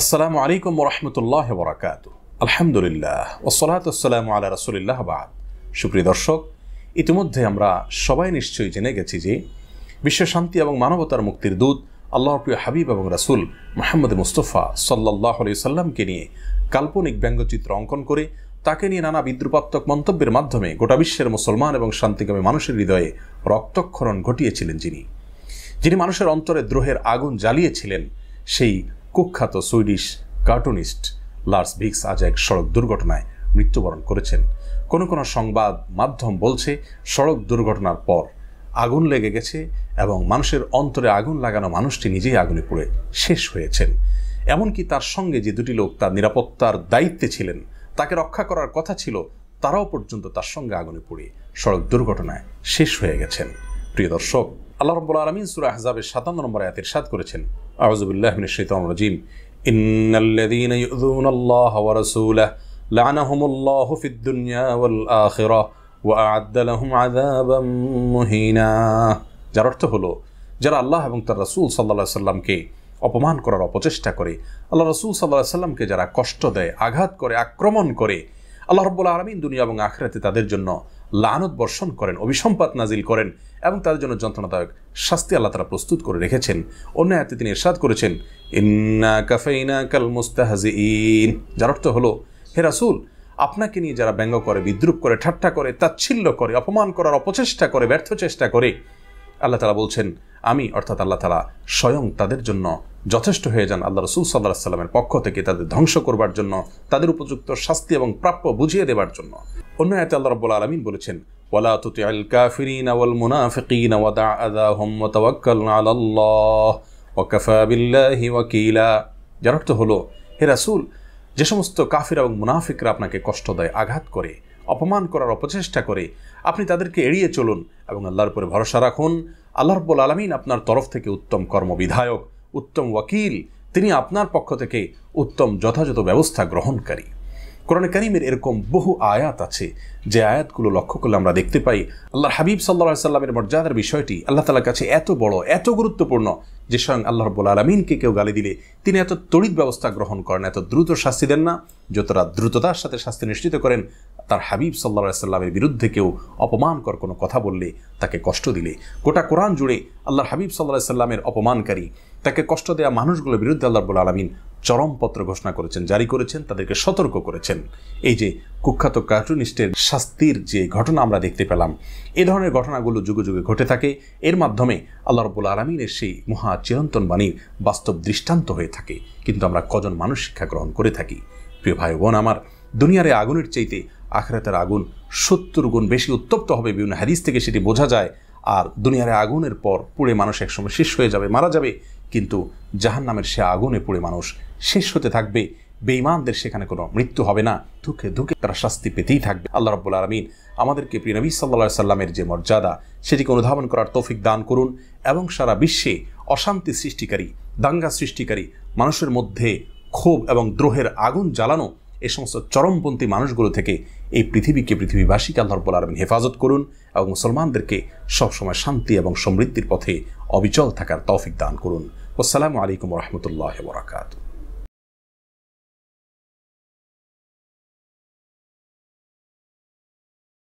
আসসালামু আলাইকুম রহমতুল্লাহ বরাকাত আলহামদুলিল্লাহ ওসলাতাম আল্লাহ রসুলিল্লাহ বাদ সুপ্রিয় দর্শক ইতিমধ্যে আমরা সবাই নিশ্চয়ই জেনে গেছি যে বিশ্ব শান্তি এবং মানবতার মুক্তির দূত আল্লাহ প্রিয় হাবিব এবং রাসুল মোহাম্মদ মুস্তফা সাল্লাহ আলি সাল্লামকে নিয়ে কাল্পনিক ব্যঙ্গচিত্র অঙ্কন করে তাকে নিয়ে নানা বিদ্রুপাত্মক মন্তব্যের মাধ্যমে গোটা বিশ্বের মুসলমান এবং শান্তিকামী মানুষের হৃদয়ে রক্তক্ষরণ ঘটিয়েছিলেন যিনি যিনি মানুষের অন্তরে দ্রোহের আগুন জ্বালিয়েছিলেন সেই কুখ্যাত সুইডিশ কার্টুনিস্ট লার্স ভিক্স আজ এক সড়ক দুর্ঘটনায় মৃত্যুবরণ করেছেন কোনো কোনো সংবাদ মাধ্যম বলছে সড়ক দুর্ঘটনার পর আগুন লেগে গেছে এবং মানুষের অন্তরে আগুন লাগানো মানুষটি নিজেই আগুনে পুড়ে শেষ হয়েছেন এমনকি তার সঙ্গে যে দুটি লোক তার নিরাপত্তার দায়িত্বে ছিলেন তাকে রক্ষা করার কথা ছিল তারাও পর্যন্ত তার সঙ্গে আগুনে পুড়ে সড়ক দুর্ঘটনায় শেষ হয়ে গেছেন প্রিয় দর্শক আল্লাহ রব্বুল আলমিন সুরা আহজাবের সাতান্ন নম্বর আয়াত ইরশাদ করেছেন আউজুবিল্লাহমিন শৈতান রাজিম ইন্নাল্লাযীন ইউযুনা আল্লাহ ওয়া রাসূলাহ লা'নাহুমুল্লাহু ফিদ দুনিয়া ওয়াল আখিরাহ ওয়া আ'আদ্দা লাহুম আযাবাম মুহিনা যার অর্থ হলো যারা আল্লাহ এবং তার রাসূল সাল্লাল্লাহু আলাইহি সাল্লামকে অপমান করার অপচেষ্টা করে আল্লাহ রসুল সাল্লাহ সাল্লামকে যারা কষ্ট দেয় আঘাত করে আক্রমণ করে আল্লাহ রব্বুল আলমিন দুনিয়া এবং আখরাতে তাদের জন্য লানত বর্ষণ করেন অভিসম্পাত নাজিল করেন এবং তাদের জন্য যন্ত্রণাদায়ক শাস্তি আল্লাহ তারা প্রস্তুত করে রেখেছেন অন্য হাতে তিনি এরশাদ করেছেন ইন্না কাফেইনা কাল মুস্তাহাজি ইন যার অর্থ হলো হে রাসুল আপনাকে নিয়ে যারা ব্যঙ্গ করে বিদ্রুপ করে ঠাট্টা করে তাচ্ছিল্য করে অপমান করার অপচেষ্টা করে ব্যর্থ চেষ্টা করে আল্লাহ তালা বলছেন আমি অর্থাৎ আল্লাহ তালা স্বয়ং তাদের জন্য যথেষ্ট হয়ে যান আল্লাহ রসুল সাল্লাহ সাল্লামের পক্ষ থেকে তাদের ধ্বংস করবার জন্য তাদের উপযুক্ত শাস্তি এবং প্রাপ্য বুঝিয়ে দেবার জন্য অন্য আয়তে আল্লাহ রব্বুল আলমিন বলেছেন ওয়ালা তুতি আল কাফিরিন মুনাফিকিন আদা হোম তাওয়াক্কাল আলাল্লাহ ওয়াকাফা বিল্লাহি ওয়াকিলা যার অর্থ হলো হে রাসুল যে সমস্ত কাফির এবং মুনাফিকরা আপনাকে কষ্ট দেয় আঘাত করে অপমান করার অপচেষ্টা করে আপনি তাদেরকে এড়িয়ে চলুন এবং আল্লাহর উপরে ভরসা রাখুন আল্লাহ রব্বুল আলমিন আপনার তরফ থেকে উত্তম কর্মবিধায়ক উত্তম ওয়াকিল তিনি আপনার পক্ষ থেকে উত্তম যথাযথ ব্যবস্থা গ্রহণকারী কোরআন করিমের এরকম বহু আয়াত আছে যে আয়াতগুলো লক্ষ্য করলে আমরা দেখতে পাই আল্লাহ হাবিব সাল্লা সাল্লামের মর্যাদার বিষয়টি আল্লাহ তালার কাছে এত বড় এত গুরুত্বপূর্ণ যে স্বয়ং আল্লাহ রব্বুল আলমিনকে কেউ গালি দিলে তিনি এত তড়িৎ ব্যবস্থা গ্রহণ করেন এত দ্রুত শাস্তি দেন না যতটা দ্রুততার সাথে শাস্তি নিশ্চিত করেন তার হাবিব সাল্লা সাল্লামের বিরুদ্ধে কেউ অপমানকর কোনো কথা বললে তাকে কষ্ট দিলে গোটা কোরআন জুড়ে আল্লাহর হাবিব সাল্লাহ সাল্লামের অপমানকারী তাকে কষ্ট দেওয়া মানুষগুলোর বিরুদ্ধে আল্লাহ বুল আলমিন চরমপত্র ঘোষণা করেছেন জারি করেছেন তাদেরকে সতর্ক করেছেন এই যে কুখ্যাত কার্টুনিস্টের শাস্তির যে ঘটনা আমরা দেখতে পেলাম এ ধরনের ঘটনাগুলো যুগে যুগে ঘটে থাকে এর মাধ্যমে আল্লাহ রবুল আলমিনের সেই মহা চিরন্তন বাণীর বাস্তব দৃষ্টান্ত হয়ে থাকে কিন্তু আমরা কজন মানুষ শিক্ষা গ্রহণ করে থাকি প্রিয় ভাই বোন আমার দুনিয়ারে আগুনের চাইতে আখরাতের আগুন সত্তর গুণ বেশি উত্তপ্ত হবে বিভিন্ন হ্যারিস থেকে সেটি বোঝা যায় আর দুনিয়ারে আগুনের পর পুড়ে মানুষ একসময় শেষ হয়ে যাবে মারা যাবে কিন্তু জাহান নামের সে আগুনে পুড়ে মানুষ শেষ হতে থাকবে বেঈমানদের সেখানে কোনো মৃত্যু হবে না ধুকে ধুকে তারা শাস্তি পেতেই থাকবে আল্লাহ রব্বুল আলমিন আমাদেরকে প্রিয় নবী সাল্লা সাল্লামের যে মর্যাদা সেটিকে অনুধাবন করার তৌফিক দান করুন এবং সারা বিশ্বে অশান্তি সৃষ্টিকারী দাঙ্গা সৃষ্টিকারী মানুষের মধ্যে ক্ষোভ এবং দ্রোহের আগুন জ্বালানো এ সমস্ত চরমপন্থী মানুষগুলো থেকে এই পৃথিবীকে পৃথিবীবাসীকে আল্লাহর রব্বুল আরবিন হেফাজত করুন এবং মুসলমানদেরকে সবসময় শান্তি এবং সমৃদ্ধির পথে অবিচল থাকার তৌফিক দান করুন আসসালামু আলাইকুম রহমতুল্লাহ বরাকাতু